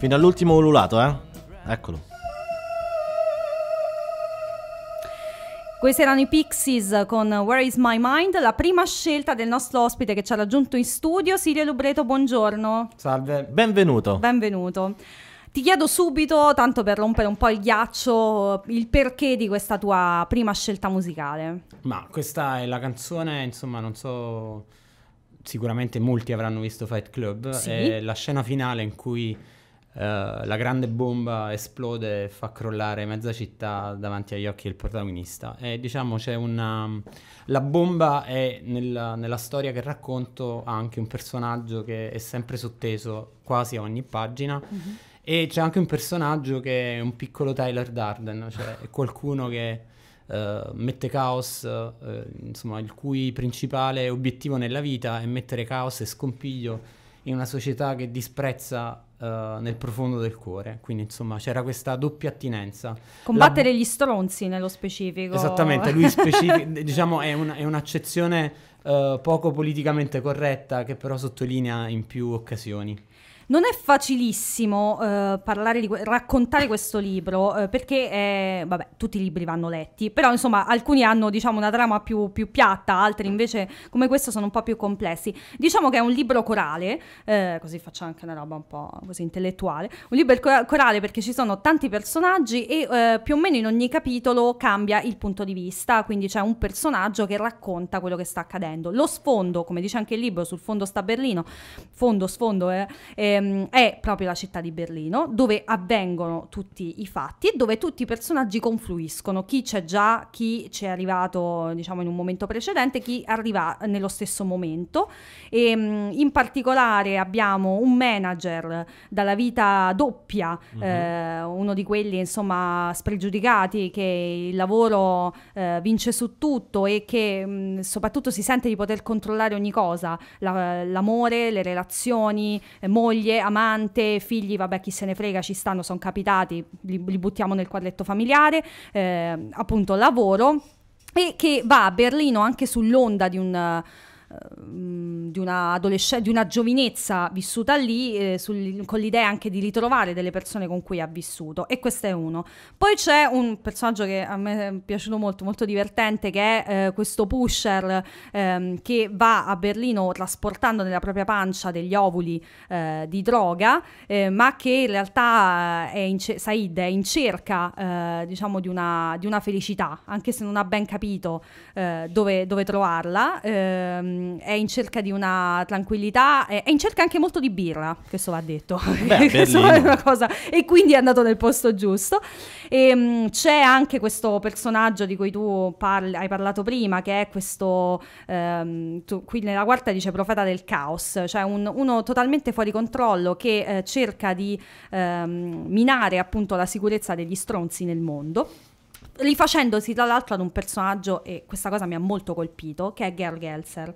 Fino all'ultimo ululato, eh? Eccolo. Questi erano i Pixies con Where is my mind? La prima scelta del nostro ospite che ci ha raggiunto in studio, Silvia Lubreto, buongiorno. Salve. Benvenuto. Benvenuto. Ti chiedo subito, tanto per rompere un po' il ghiaccio, il perché di questa tua prima scelta musicale. Ma questa è la canzone, insomma, non so, sicuramente molti avranno visto Fight Club, sì? è la scena finale in cui eh, la grande bomba esplode e fa crollare mezza città davanti agli occhi del protagonista. E diciamo c'è una. Um, la bomba è nella, nella storia che racconto anche un personaggio che è sempre sotteso quasi a ogni pagina. Mm-hmm. E c'è anche un personaggio che è un piccolo Tyler Darden, cioè qualcuno che. Uh, mette caos, uh, insomma, il cui principale obiettivo nella vita è mettere caos e scompiglio in una società che disprezza eh, nel profondo del cuore. Quindi, insomma, c'era questa doppia attinenza. Combattere La... gli stronzi nello specifico. Esattamente, lui specific... diciamo, è, un, è un'accezione uh, poco politicamente corretta che però sottolinea in più occasioni. Non è facilissimo eh, parlare di raccontare questo libro eh, perché, eh, vabbè, tutti i libri vanno letti, però insomma alcuni hanno diciamo una trama più, più, piatta, altri invece come questo sono un po' più complessi. Diciamo che è un libro corale, eh, così faccio anche una roba un po' così intellettuale, un libro corale perché ci sono tanti personaggi e eh, più o meno in ogni capitolo cambia il punto di vista, quindi c'è un personaggio che racconta quello che sta accadendo. Lo sfondo, come dice anche il libro, sul fondo sta Berlino, fondo, sfondo, eh Ehm, è proprio la città di Berlino, dove avvengono tutti i fatti e dove tutti i personaggi confluiscono, chi c'è già, chi c'è arrivato diciamo in un momento precedente, chi arriva nello stesso momento. E, ehm, in particolare abbiamo un manager dalla vita doppia, mm -hmm. eh, uno di quelli insomma spregiudicati che il lavoro eh, vince su tutto e che mh, mm, soprattutto si sente di poter controllare ogni cosa, l'amore, le relazioni, eh, moglie, moglie, amante, figli, vabbè chi se ne frega, ci stanno, sono capitati, li, li, buttiamo nel quadretto familiare, eh, appunto lavoro, e che va a Berlino anche sull'onda di un di una, adolescenza, di una giovinezza vissuta lì, eh, sul, con l'idea anche di ritrovare delle persone con cui ha vissuto. E questo è uno. Poi c'è un personaggio che a me è piaciuto molto, molto divertente, che è eh, questo pusher ehm, che va a Berlino trasportando nella propria pancia degli ovuli eh, di droga, eh, ma che in realtà eh, è in, Said è in cerca eh, diciamo di una, di una, felicità, anche se non ha ben capito dove, dove trovarla. Ehm, Ehm, è in cerca di una tranquillità, è, è in cerca anche molto di birra, questo va detto, Beh, cosa, e quindi è andato nel posto giusto. E, ehm, mh, c'è anche questo personaggio di cui tu parli, hai parlato prima, che è questo, ehm, tu, qui nella quarta dice profeta del caos, cioè un, uno totalmente fuori controllo che eh, cerca di ehm, minare appunto la sicurezza degli stronzi nel mondo rifacendosi tra l'altro ad un personaggio, e questa cosa mi ha molto colpito, che è Girl Gelser.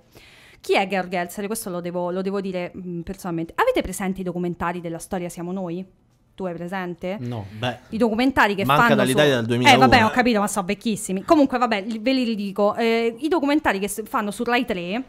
Chi è Girl Gelser? Questo lo devo, lo devo dire mh, mm, personalmente. Avete presente i documentari della storia Siamo Noi? tu hai presente? No, beh. I documentari che Manca fanno dall'Italia su... dal 2001. Eh vabbè, ho eh. capito, ma sono vecchissimi. Comunque vabbè, ve li ridico. Eh, I documentari che fanno su Rai 3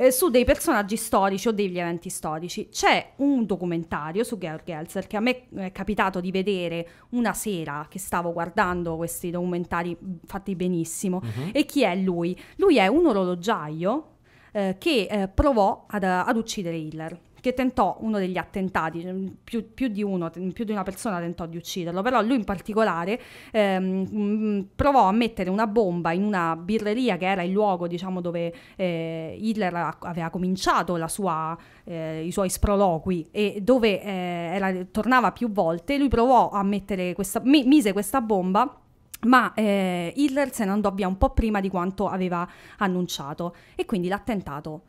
eh, su dei personaggi storici o degli eventi storici. C'è un documentario su Georg Elser che a me eh, è capitato di vedere una sera che stavo guardando questi documentari mm, fatti benissimo. Uh-huh. E chi è lui? Lui è un orologiaio eh, che eh, provò ad, ad uccidere Hitler che tentò uno degli attentati, cioè, più, più, di uno, più di una persona tentò di ucciderlo, però lui in particolare ehm, provò a mettere una bomba in una birreria che era il luogo diciamo, dove eh, Hitler aveva cominciato sua, eh, i suoi sproloqui e dove eh, era, tornava più volte, lui provò a mettere questa, mi, mise questa bomba ma eh, Hitler se ne andò via un po' prima di quanto aveva annunciato e quindi l'attentato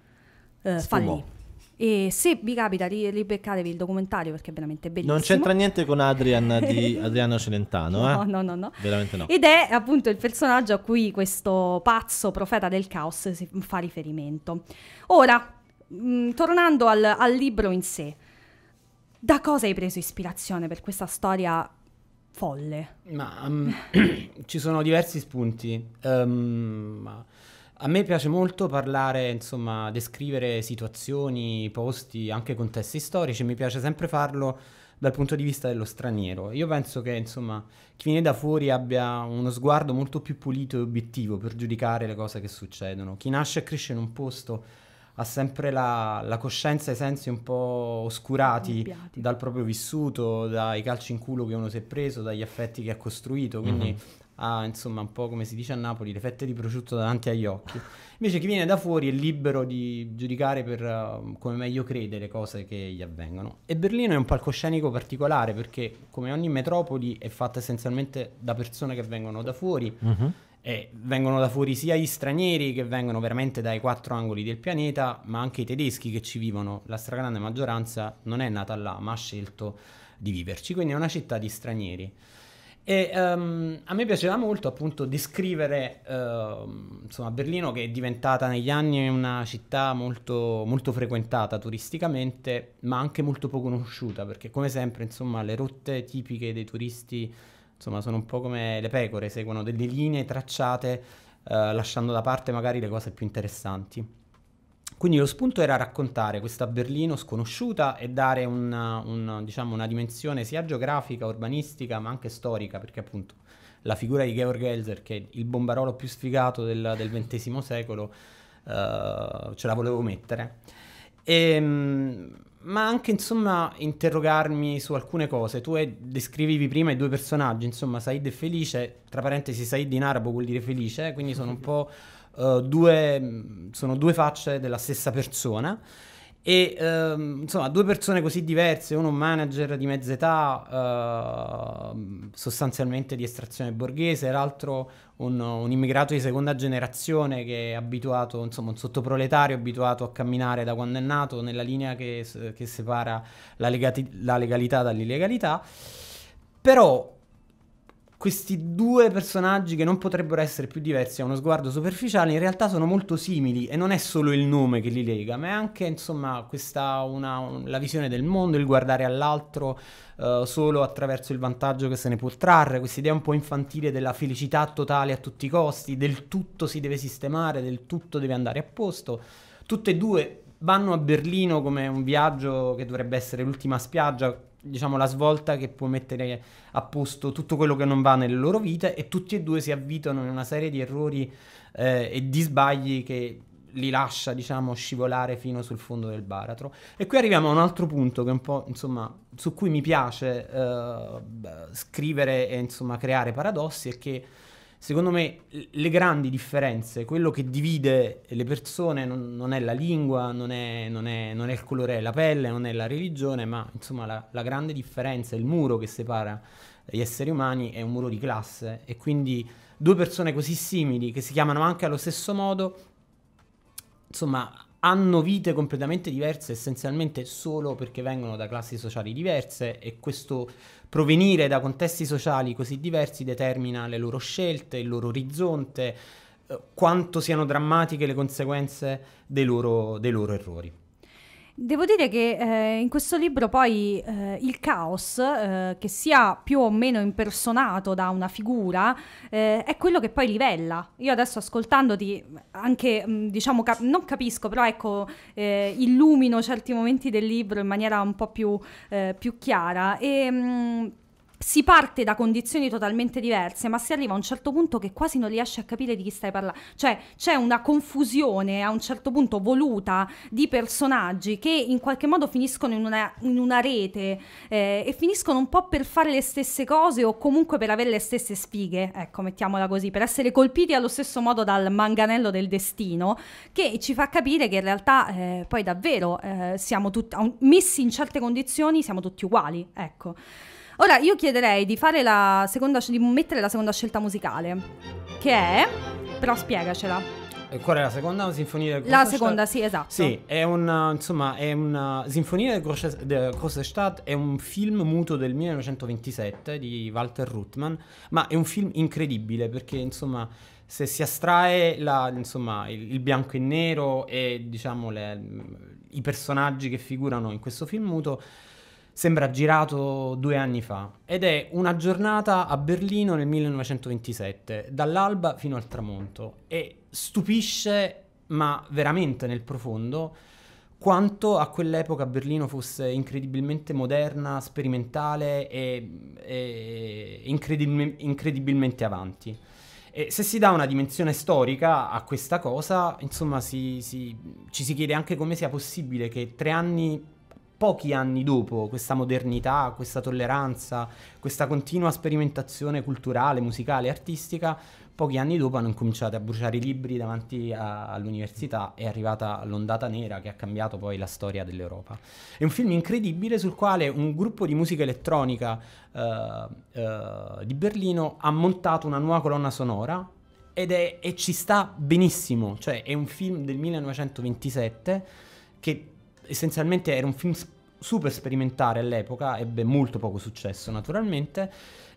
eh, fallì. E se vi capita di ribeccatevi il documentario perché è veramente bellissimo. Non c'entra niente con Adrian di Adriano Celentano, no, eh? No, no, no. Veramente no. Ed è appunto il personaggio a cui questo pazzo profeta del caos si fa riferimento. Ora, mh, mm, tornando al, al libro in sé, da cosa hai preso ispirazione per questa storia folle? Ma um, ci sono diversi spunti. Um, a me piace molto parlare, insomma, descrivere situazioni, posti, anche contesti storici, mi piace sempre farlo dal punto di vista dello straniero. Io penso che, insomma, chi viene da fuori abbia uno sguardo molto più pulito e obiettivo per giudicare le cose che succedono. Chi nasce e cresce in un posto ha sempre la, la coscienza e i sensi un po' oscurati dal proprio vissuto, dai calci in culo che uno si è preso, dagli affetti che ha costruito, quindi mm-hmm ha insomma un po' come si dice a Napoli le fette di prosciutto davanti agli occhi. Invece chi viene da fuori è libero di giudicare per, uh, come meglio crede le cose che gli avvengono. E Berlino è un palcoscenico particolare perché come ogni metropoli è fatta essenzialmente da persone che vengono da fuori. Uh-huh. E vengono da fuori sia gli stranieri che vengono veramente dai quattro angoli del pianeta, ma anche i tedeschi che ci vivono. La stragrande maggioranza non è nata là, ma ha scelto di viverci. Quindi è una città di stranieri. E um, a me piaceva molto appunto descrivere uh, insomma, Berlino che è diventata negli anni una città molto, molto, frequentata turisticamente ma anche molto poco conosciuta perché come sempre insomma, le rotte tipiche dei turisti insomma, sono un po' come le pecore, seguono delle linee tracciate uh, lasciando da parte magari le cose più interessanti. Quindi lo spunto era raccontare questa Berlino sconosciuta e dare una, un, diciamo, una dimensione sia geografica, urbanistica, ma anche storica, perché appunto la figura di Georg Elser, che è il bombarolo più sfigato del, del XX secolo, uh, ce la volevo mettere. E, ehm, ma anche insomma interrogarmi su alcune cose. Tu eh, descrivivi prima i due personaggi, insomma Said e Felice, tra parentesi Said in arabo vuol dire felice, quindi sono un po' uh, due, mm, sono due facce della stessa persona. E ehm, insomma, due persone così diverse, uno un manager di mezza età, eh, sostanzialmente di estrazione borghese, l'altro un, un, immigrato di seconda generazione che è abituato, insomma, un sottoproletario abituato a camminare da quando è nato nella linea che, che separa la, legati- la legalità dall'illegalità. Però questi due personaggi che non potrebbero essere più diversi a uno sguardo superficiale in realtà sono molto simili e non è solo il nome che li lega, ma è anche insomma questa una, un, la visione del mondo, il guardare all'altro uh, solo attraverso il vantaggio che se ne può trarre, questa idea un po' infantile della felicità totale a tutti i costi, del tutto si deve sistemare, del tutto deve andare a posto. Tutte e due Vanno a Berlino come un viaggio che dovrebbe essere l'ultima spiaggia, diciamo la svolta che può mettere a posto tutto quello che non va nelle loro vite e tutti e due si avvitano in una serie di errori eh, e di sbagli che li lascia diciamo scivolare fino sul fondo del baratro e qui arriviamo a un altro punto che un po' insomma su cui mi piace eh, scrivere e insomma creare paradossi è che Secondo me le grandi differenze, quello che divide le persone non, non è la lingua, non è, non, è, non è, il colore della pelle, non è la religione, ma insomma la, la grande differenza, il muro che separa gli esseri umani è un muro di classe e quindi due persone così simili che si chiamano anche allo stesso modo, insomma hanno vite completamente diverse essenzialmente solo perché vengono da classi sociali diverse e questo provenire da contesti sociali così diversi determina le loro scelte, il loro orizzonte, eh, quanto siano drammatiche le conseguenze dei loro, dei loro errori. Devo dire che eh, in questo libro poi eh, il caos, eh, che sia più o meno impersonato da una figura, eh, è quello che poi livella. Io adesso ascoltandoti anche, mh, mm, diciamo, cap non capisco, però ecco, eh, illumino certi momenti del libro in maniera un po' più, eh, più chiara. E, mh, mm, si parte da condizioni totalmente diverse, ma si arriva a un certo punto che quasi non riesci a capire di chi stai parlando. Cioè, c'è una confusione a un certo punto voluta di personaggi che in qualche modo finiscono in una, in una rete eh, e finiscono un po' per fare le stesse cose o comunque per avere le stesse sfighe, ecco, mettiamola così, per essere colpiti allo stesso modo dal manganello del destino, che ci fa capire che in realtà eh, poi davvero eh, siamo tutti, messi in certe condizioni, siamo tutti uguali, ecco. Ora io chiederei di, la seconda, di mettere la seconda scelta musicale, che è... però spiegacela. qual è la seconda sinfonia del La seconda, sì, esatto. Sì, è una, insomma, è una sinfonia del Großstadt, è un film muto del 1927 di Walter Ruttmann, ma è un film incredibile perché, insomma, se si astrae la, insomma, il, il, bianco e nero e, diciamo, le, i personaggi che figurano in questo film muto, sembra girato due anni fa ed è una giornata a Berlino nel 1927, dall'alba fino al tramonto e stupisce, ma veramente nel profondo, quanto a quell'epoca Berlino fosse incredibilmente moderna, sperimentale e, e incredibil- incredibilmente avanti. E se si dà una dimensione storica a questa cosa, insomma, si, si, ci si chiede anche come sia possibile che tre anni pochi anni dopo questa modernità, questa tolleranza, questa continua sperimentazione culturale, musicale, artistica, pochi anni dopo hanno incominciato a bruciare i libri davanti a, all'università, è arrivata l'ondata nera che ha cambiato poi la storia dell'Europa. È un film incredibile sul quale un gruppo di musica elettronica uh, uh, di Berlino ha montato una nuova colonna sonora ed è, e ci sta benissimo, cioè è un film del 1927 che essenzialmente era un film super sperimentale all'epoca, ebbe molto poco successo naturalmente.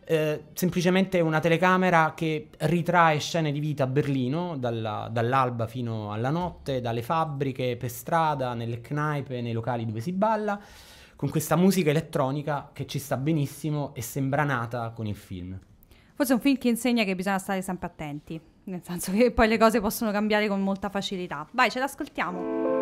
Eh, semplicemente una telecamera che ritrae scene di vita a Berlino, dalla, dall'alba fino alla notte, dalle fabbriche, per strada, nelle knaipe, nei locali dove si balla, con questa musica elettronica che ci sta benissimo e sembra nata con il film. Forse è un film che insegna che bisogna stare sempre attenti, nel senso che poi le cose possono cambiare con molta facilità. Vai, ce l'ascoltiamo.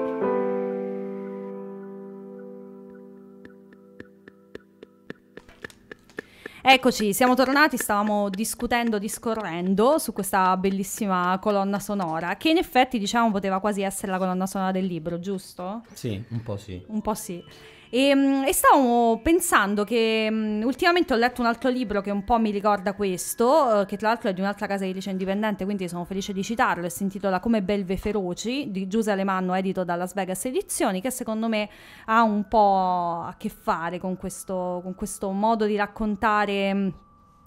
Eccoci, siamo tornati, stavamo discutendo, discorrendo su questa bellissima colonna sonora, che in effetti diciamo poteva quasi essere la colonna sonora del libro, giusto? Sì, un po' sì. Un po' sì. E, ehm, e stavo pensando che mm, ultimamente ho letto un altro libro che un po' mi ricorda questo, eh, che tra l'altro è di un'altra casa editrice indipendente, quindi sono felice di citarlo, e si intitola Come belve feroci di Giuse Alemanno, edito dalla Las Vegas Edizioni, che secondo me ha un po' a che fare con questo, con questo modo di raccontare mm,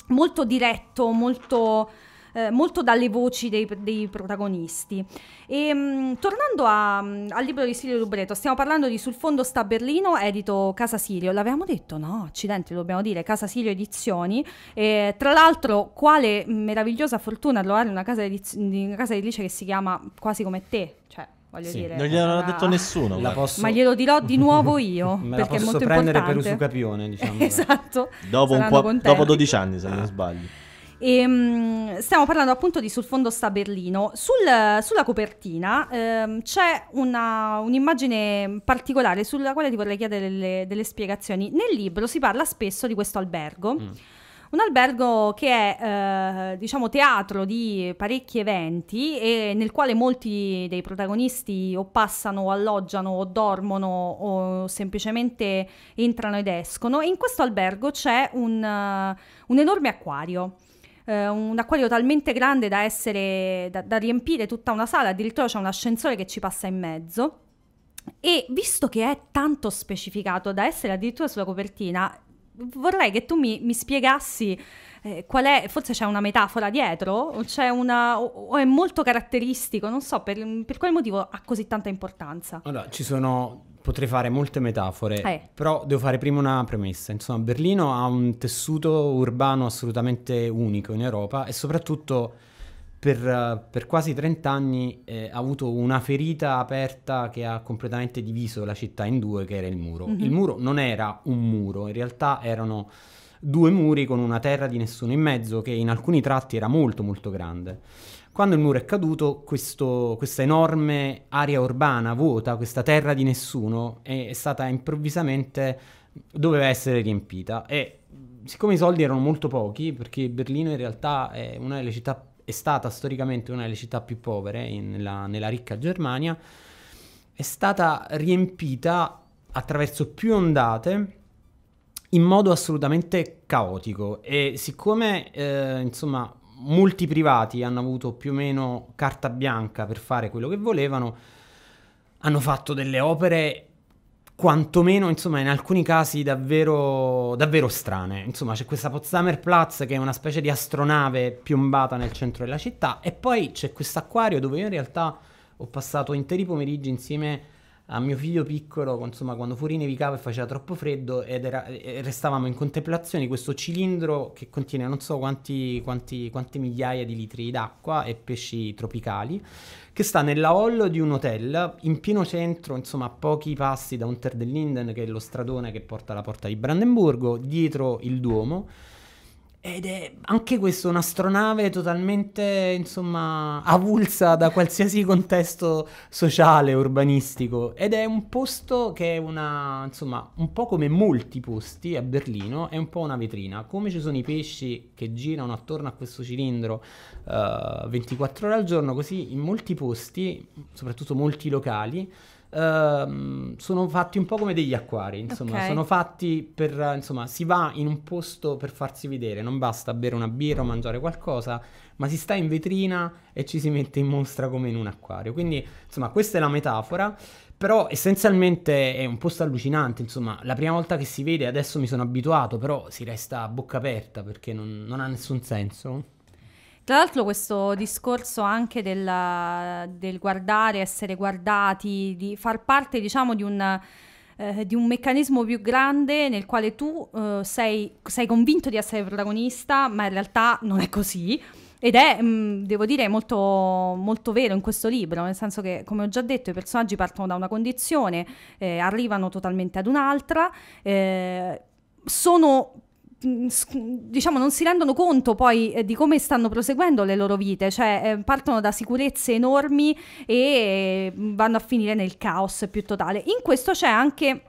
molto diretto, molto eh, molto dalle voci dei, dei protagonisti. E, ehm, mh, tornando a, mh, mm, al libro di Silvio Lubreto, stiamo parlando di Sul fondo sta Berlino, edito Casa Silio. L'avevamo detto? No, accidenti, lo dobbiamo dire, Casa Silio Edizioni. E, tra l'altro, quale meravigliosa fortuna trovare una casa, ediz- una casa editrice che si chiama quasi come te, cioè voglio sì, dire. Non glielo ha detto nessuno, posso... ma glielo dirò di nuovo io. Me perché la posso è molto prendere importante. per usucapione, diciamo. esatto. Dopo, dopo, 12 anni, se non sbaglio. E, ehm, stiamo parlando appunto di Sul fondo sta Berlino. Sul, sulla copertina ehm, c'è una, un'immagine particolare sulla quale ti vorrei chiedere delle, delle spiegazioni. Nel libro si parla spesso di questo albergo. Mm un albergo che è eh, diciamo teatro di parecchi eventi e nel quale molti dei protagonisti o passano o alloggiano o dormono o semplicemente entrano ed escono e in questo albergo c'è un, uh, un enorme acquario eh, un acquario talmente grande da, essere, da, da riempire tutta una sala, addirittura c'è un ascensore che ci passa in mezzo. E visto che è tanto specificato da essere addirittura sulla copertina, vorrei che tu mi, mi spiegassi eh, qual è, forse c'è una metafora dietro, o, una, o, o è molto caratteristico, non so, per, per quale motivo ha così tanta importanza. Allora, ci sono potrei fare molte metafore, eh. però devo fare prima una premessa. Insomma, Berlino ha un tessuto urbano assolutamente unico in Europa e soprattutto per, per quasi 30 anni eh, ha avuto una ferita aperta che ha completamente diviso la città in due, che era il muro. Mm-hmm. Il muro non era un muro, in realtà erano due muri con una terra di nessuno in mezzo che in alcuni tratti era molto molto grande. Quando il muro è caduto, questo, questa enorme area urbana vuota, questa terra di nessuno, è, è stata improvvisamente, doveva essere riempita. E siccome i soldi erano molto pochi, perché Berlino in realtà è una delle città è stata storicamente una delle città più povere in, nella, nella, ricca Germania, è stata riempita attraverso più ondate in modo assolutamente caotico e siccome eh, insomma molti privati hanno avuto più o meno carta bianca per fare quello che volevano, hanno fatto delle opere quantomeno insomma in alcuni casi davvero, davvero strane insomma c'è questa Potsdamer Platz che è una specie di astronave piombata nel centro della città e poi c'è questo acquario dove io in realtà ho passato interi pomeriggi insieme a mio figlio piccolo, insomma, quando fuori nevicava e faceva troppo freddo ed era, restavamo in contemplazione di questo cilindro che contiene non so quanti, quanti, quante migliaia di litri d'acqua e pesci tropicali, che sta nella hall di un hotel in pieno centro, insomma, a pochi passi da Unter den Linden, che è lo stradone che porta alla porta di Brandenburgo, dietro il Duomo ed è anche questo un'astronave totalmente, insomma, avulsa da qualsiasi contesto sociale, urbanistico. Ed è un posto che è una, insomma, un po' come molti posti a Berlino, è un po' una vetrina. Come ci sono i pesci che girano attorno a questo cilindro uh, eh, 24 ore al giorno, così in molti posti, soprattutto molti locali, Ehm, sono fatti un po' come degli acquari, insomma, okay. sono fatti per, insomma, si va in un posto per farsi vedere, non basta bere una birra o mangiare qualcosa, ma si sta in vetrina e ci si mette in mostra come in un acquario. Quindi, insomma, questa è la metafora, però essenzialmente è un posto allucinante, insomma, la prima volta che si vede, adesso mi sono abituato, però si resta a bocca aperta perché non, non ha nessun senso. Tra l'altro questo discorso anche della, del guardare, essere guardati, di far parte diciamo di un... Eh, di un meccanismo più grande nel quale tu eh, sei, sei, convinto di essere protagonista, ma in realtà non è così. Ed è, mh, mm, devo dire, molto, molto, vero in questo libro, nel senso che, come ho già detto, i personaggi partono da una condizione, eh, arrivano totalmente ad un'altra, eh, sono Mm, diciamo non si rendono conto poi eh, di come stanno proseguendo le loro vite, cioè eh, partono da sicurezze enormi e mm, vanno a finire nel caos più totale. In questo c'è anche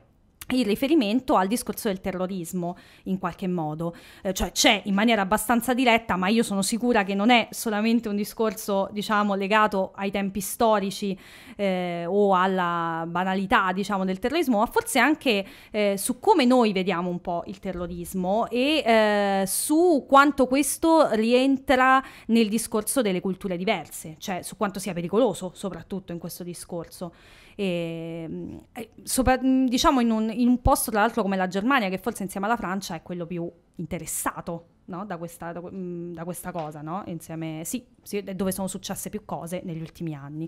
il riferimento al discorso del terrorismo in qualche modo, eh, cioè c'è in maniera abbastanza diretta, ma io sono sicura che non è solamente un discorso diciamo legato ai tempi storici eh, o alla banalità diciamo del terrorismo, ma forse anche eh, su come noi vediamo un po' il terrorismo e eh, su quanto questo rientra nel discorso delle culture diverse, cioè su quanto sia pericoloso soprattutto in questo discorso. E, ehm, eh, sopra, diciamo in un, in un posto tra l'altro come la Germania, che forse insieme alla Francia è quello più interessato no? da, questa, da, mm, da, questa, cosa, no? Insieme, sì, sì, dove sono successe più cose negli ultimi anni.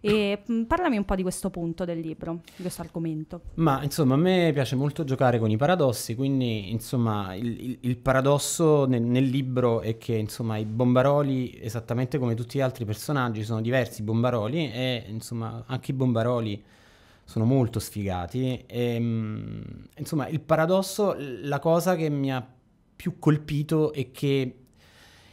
E mm, parlami un po' di questo punto del libro, di questo argomento. Ma insomma, a me piace molto giocare con i paradossi, quindi insomma, il, il, il paradosso nel, nel, libro è che insomma, i Bombaroli, esattamente come tutti gli altri personaggi, sono diversi Bombaroli e insomma, anche i Bombaroli sono molto sfigati. E, mm, insomma, il paradosso, la cosa che mi ha più colpito è che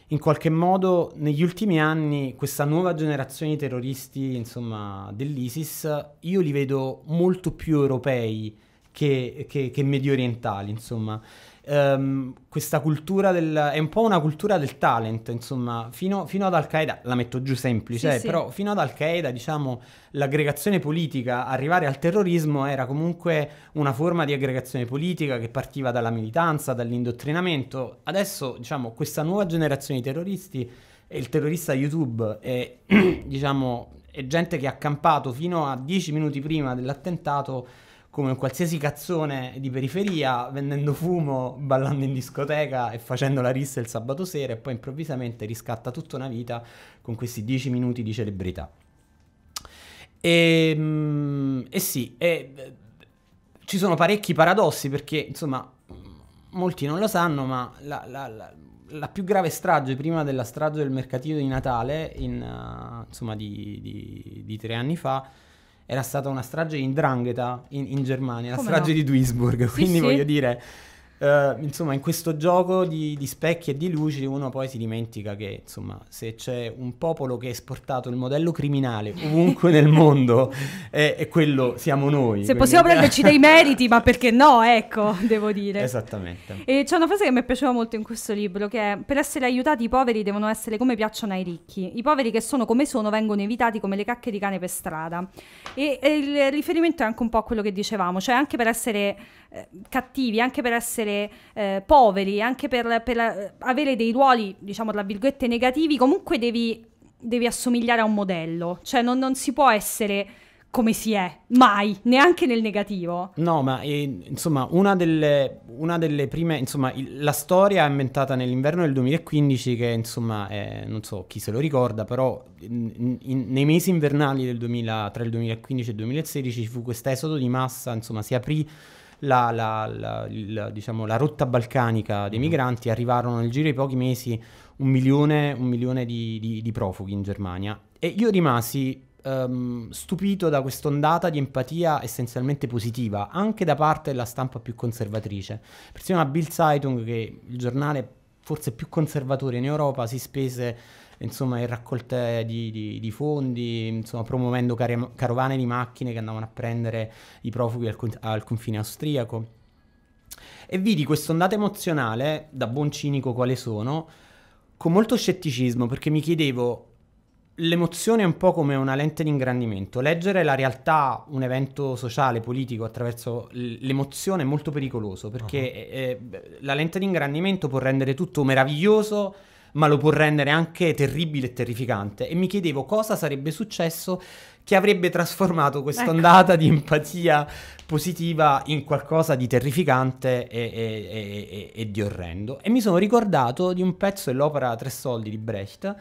in qualche modo negli ultimi anni questa nuova generazione di terroristi insomma, dell'ISIS io li vedo molto più europei che, che, che mediorientali insomma ehm, questa cultura del... è un po' una cultura del talent, insomma, fino, fino ad Al-Qaeda, la metto giù semplice, sì, eh, sì. però fino ad Al-Qaeda, diciamo, l'aggregazione politica, arrivare al terrorismo era comunque una forma di aggregazione politica che partiva dalla militanza, dall'indottrinamento. Adesso, diciamo, questa nuova generazione di terroristi e il terrorista YouTube è, diciamo, è gente che ha campato fino a dieci minuti prima dell'attentato come un qualsiasi cazzone di periferia, vendendo fumo, ballando in discoteca e facendo la rissa il sabato sera e poi improvvisamente riscatta tutta una vita con questi dieci minuti di celebrità. E, mm, eh sì, eh, ci sono parecchi paradossi perché insomma molti non lo sanno, ma la, la, la, la più grave strage prima della strage del mercatino di Natale, in, uh, insomma di, di, di tre anni fa, era stata una strage in Drangheta in, in Germania, Come la strage no? di Duisburg, quindi sì, voglio sì. dire eh, insomma, in questo gioco di, di, specchi e di luci uno poi si dimentica che, insomma, se c'è un popolo che ha esportato il modello criminale ovunque nel mondo, è, è, quello siamo noi. Se quindi... possiamo prenderci dei meriti, ma perché no, ecco, devo dire. Esattamente. E c'è una frase che mi piaceva molto in questo libro, che è, per essere aiutati i poveri devono essere come piacciono ai ricchi. I poveri che sono come sono vengono evitati come le cacche di cane per strada. E, e il riferimento è anche un po' a quello che dicevamo, cioè anche per essere eh, cattivi, anche per essere eh, poveri, anche per, per, eh, avere dei ruoli, diciamo tra virgolette, negativi, comunque devi, devi assomigliare a un modello. Cioè non, non si può essere come si è, mai, neanche nel negativo. No, ma eh, insomma, una delle, una delle, prime, insomma, il, la storia è inventata nell'inverno del 2015 che, insomma, è, non so chi se lo ricorda, però in, in, nei mesi invernali 2000, tra il 2015 e il 2016 ci fu questo esodo di massa, insomma, si aprì la, la, la, il, diciamo, la rotta balcanica dei mhm. migranti, arrivarono nel giro di pochi mesi un milione, un milione di, di, di profughi in Germania. E io rimasi Um, stupito da quest'ondata di empatia essenzialmente positiva, anche da parte della stampa più conservatrice. Persino la Bill Zeitung, che è il giornale forse più conservatore in Europa, si spese insomma, in raccolte di, di, di fondi, insomma, promuovendo car- carovane di macchine che andavano a prendere i profughi al, con- al confine austriaco. E vidi questa ondata emozionale, da buon cinico quale sono, con molto scetticismo perché mi chiedevo l'emozione è un po' come una lente di ingrandimento. Leggere la realtà, un evento sociale, politico, attraverso l'emozione è molto pericoloso perché uh-huh. eh, la lente di ingrandimento può rendere tutto meraviglioso ma lo può rendere anche terribile e terrificante. E mi chiedevo cosa sarebbe successo che avrebbe trasformato questa ecco. ondata ecco. di empatia positiva in qualcosa di terrificante e, e, e, e, di orrendo. E mi sono ricordato di un pezzo dell'opera Tre Soldi di Brecht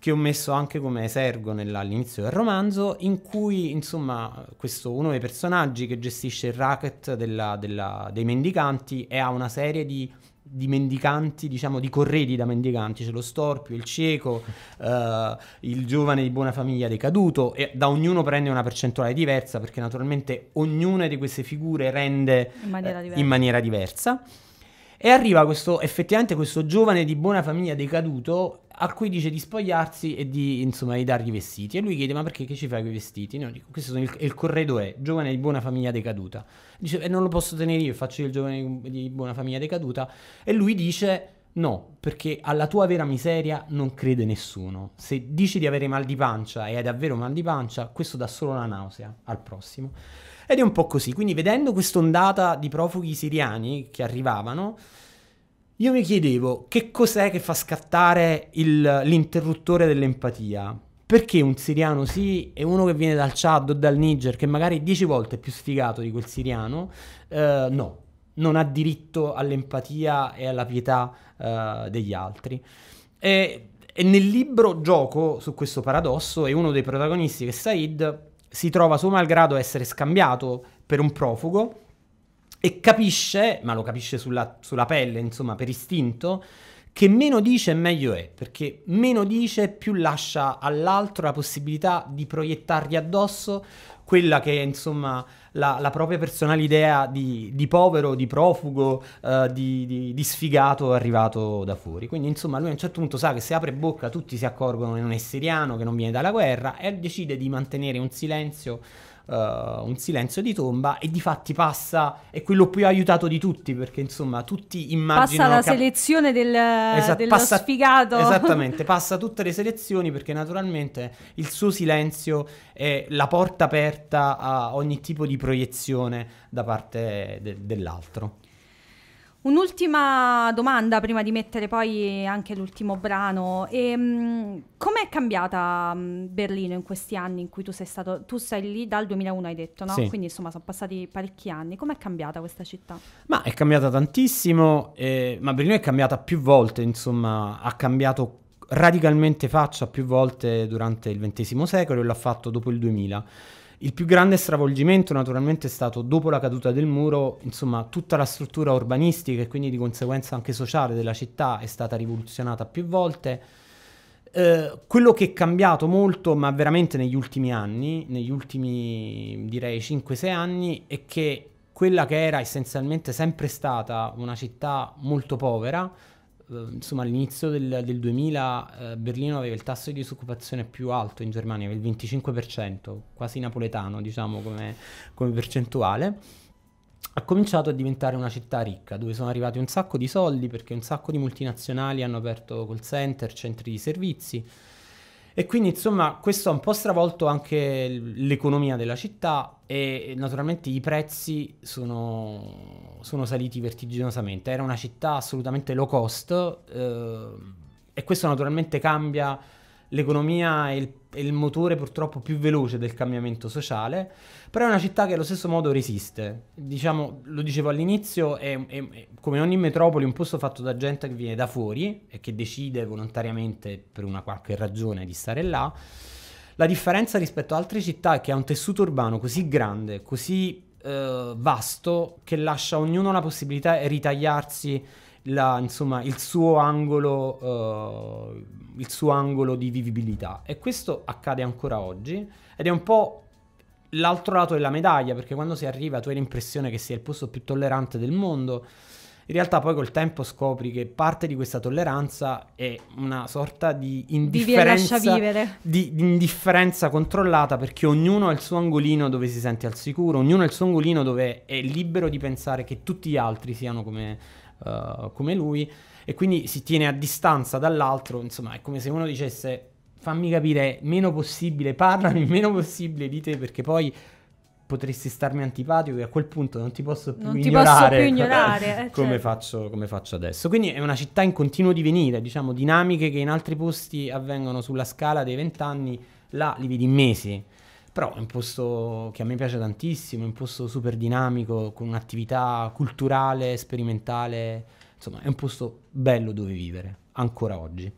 che ho messo anche come esergo all'inizio del romanzo, in cui insomma questo, uno dei personaggi che gestisce il racket della, della, dei mendicanti e ha una serie di di mendicanti, diciamo di corredi da mendicanti, c'è lo storpio, il cieco, eh, il giovane di buona famiglia decaduto e da ognuno prende una percentuale diversa perché naturalmente ognuna di queste figure rende in maniera eh, diversa. In maniera diversa. E arriva questo, effettivamente questo giovane di buona famiglia decaduto a cui dice di spogliarsi e di, insomma, di dargli i vestiti. E lui chiede, ma perché che ci fai con i vestiti? No, dico, questo sono il, il corredoe, giovane di buona famiglia decaduta. Dice, e non lo posso tenere io, faccio il giovane di buona famiglia decaduta. E lui dice, No, perché alla tua vera miseria non crede nessuno. Se dici di avere mal di pancia e hai davvero mal di pancia, questo dà solo la nausea al prossimo. Ed è un po' così. Quindi vedendo quest'ondata di profughi siriani che arrivavano, io mi chiedevo che cos'è che fa scattare il, l'interruttore dell'empatia. Perché un siriano sì e uno che viene dal Chad o dal Niger, che magari dieci volte è più sfigato di quel siriano, eh, no, non ha diritto all'empatia e alla pietà eh, degli altri. E, e, nel libro gioco su questo paradosso e uno dei protagonisti che è Said si trova suo malgrado a essere scambiato per un profugo e capisce, ma lo capisce sulla, sulla pelle, insomma, per istinto, che meno dice meglio è, perché meno dice più lascia all'altro la possibilità di proiettargli addosso quella che è insomma la, la propria personale idea di, di povero, di profugo, eh, di, di, di, sfigato arrivato da fuori. Quindi insomma lui a un certo punto sa che se apre bocca tutti si accorgono che non è siriano, che non viene dalla guerra e decide di mantenere un silenzio uh, un silenzio di tomba e di fatti passa, è quello più aiutato di tutti perché insomma tutti immaginano... Passa la che... selezione del, Esa- dello passa, sfigato. Esattamente, passa tutte le selezioni perché naturalmente il suo silenzio è la porta aperta a ogni tipo di proiezione da parte de- dell'altro. Un'ultima domanda prima di mettere poi anche l'ultimo brano. Ehm, Come è cambiata mm, Berlino in questi anni in cui tu sei stato? Tu sei lì dal 2001 hai detto, no? Sì. Quindi insomma sono passati parecchi anni. Com'è cambiata questa città? Ma è cambiata tantissimo, eh, ma Berlino è cambiata più volte, insomma ha cambiato radicalmente faccia più volte durante il XX secolo e l'ha fatto dopo il 2000. Il più grande stravolgimento naturalmente è stato dopo la caduta del muro, insomma tutta la struttura urbanistica e quindi di conseguenza anche sociale della città è stata rivoluzionata più volte. Eh, quello che è cambiato molto, ma veramente negli ultimi anni, negli ultimi direi 5-6 anni, è che quella che era essenzialmente sempre stata una città molto povera, eh, insomma, all'inizio del, del 2000 eh, Berlino aveva il tasso di disoccupazione più alto in Germania, aveva il 25%, quasi napoletano diciamo come, come percentuale ha cominciato a diventare una città ricca dove sono arrivati un sacco di soldi perché un sacco di multinazionali hanno aperto call center, centri di servizi e quindi insomma questo ha un po' stravolto anche l'economia della città e naturalmente i prezzi sono, sono saliti vertiginosamente. Era una città assolutamente low cost eh, e questo naturalmente cambia l'economia è il, è il, motore purtroppo più veloce del cambiamento sociale, però è una città che allo stesso modo resiste. Diciamo, lo dicevo all'inizio, è, è, è come ogni metropoli un posto fatto da gente che viene da fuori e che decide volontariamente per una qualche ragione di stare là. La differenza rispetto ad altre città è che ha un tessuto urbano così grande, così eh, vasto, che lascia a ognuno la possibilità di ritagliarsi la, insomma, il, suo angolo, uh, il suo angolo di vivibilità. E questo accade ancora oggi ed è un po' l'altro lato della medaglia, perché quando si arriva tu hai l'impressione che sia il posto più tollerante del mondo. In realtà poi col tempo scopri che parte di questa tolleranza è una sorta di indifferenza, di, di indifferenza controllata perché ognuno ha il suo angolino dove si sente al sicuro, ognuno ha il suo angolino dove è libero di pensare che tutti gli altri siano come uh, come lui e quindi si tiene a distanza dall'altro, insomma è come se uno dicesse fammi capire meno possibile, parlami meno possibile di te perché poi potresti starmi antipatico e a quel punto non ti posso più non ignorare, posso più ignorare eh, come, certo. faccio, come, faccio, adesso. Quindi è una città in continuo divenire, diciamo dinamiche che in altri posti avvengono sulla scala dei vent'anni, là li vedi in mesi. Però è un posto che a me piace tantissimo, è un posto super dinamico, con un'attività culturale, sperimentale, insomma è un posto bello dove vivere, ancora oggi.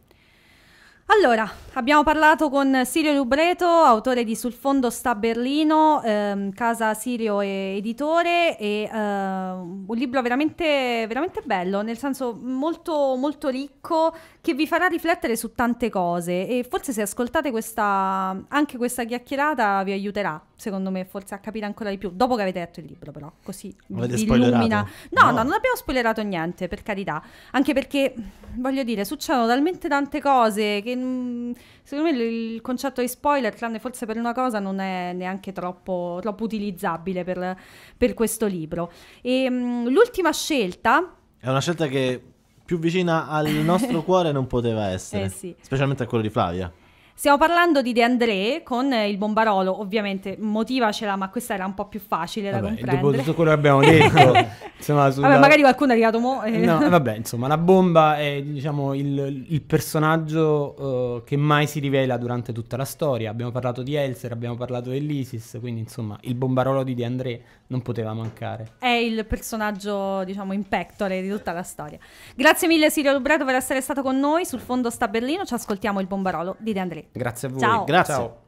Allora, abbiamo parlato con Sirio Lubreto, autore di Sul fondo sta Berlino, ehm, casa Sirio e editore, e ehm, un libro veramente, veramente bello, nel senso molto, molto ricco, che vi farà riflettere su tante cose e forse se ascoltate questa, anche questa chiacchierata vi aiuterà, secondo me, forse a capire ancora di più, dopo che avete letto il libro però, così vi illumina. No, no, no, non abbiamo spoilerato niente, per carità, anche perché, voglio dire, succedono talmente tante cose che mm, secondo me il concetto di spoiler, tranne forse per una cosa, non è neanche troppo, troppo utilizzabile per, per questo libro. E, mm, l'ultima scelta... È una scelta che più vicina al nostro cuore non poteva eh, essere, eh sì. specialmente a quello di Flavia. Stiamo parlando di De André con il bombarolo, ovviamente motiva motivacela, ma questa era un po' più facile vabbè, da comprendere. Dopo tutto quello che abbiamo detto, insomma, sulla... vabbè, magari qualcuno è arrivato mo'. Eh. No, vabbè, insomma, la bomba è diciamo, il, il, personaggio uh, che mai si rivela durante tutta la storia. Abbiamo parlato di Elser, abbiamo parlato dell'Isis, quindi insomma, il bombarolo di De André non poteva mancare. È il personaggio, diciamo, in pectore di tutta la storia. Grazie mille Sirio Lubrato per essere stato con noi. Sul fondo sta Berlino, ci ascoltiamo il bombarolo di De André. Grazie a voi. Ciao. Grazie. Ciao.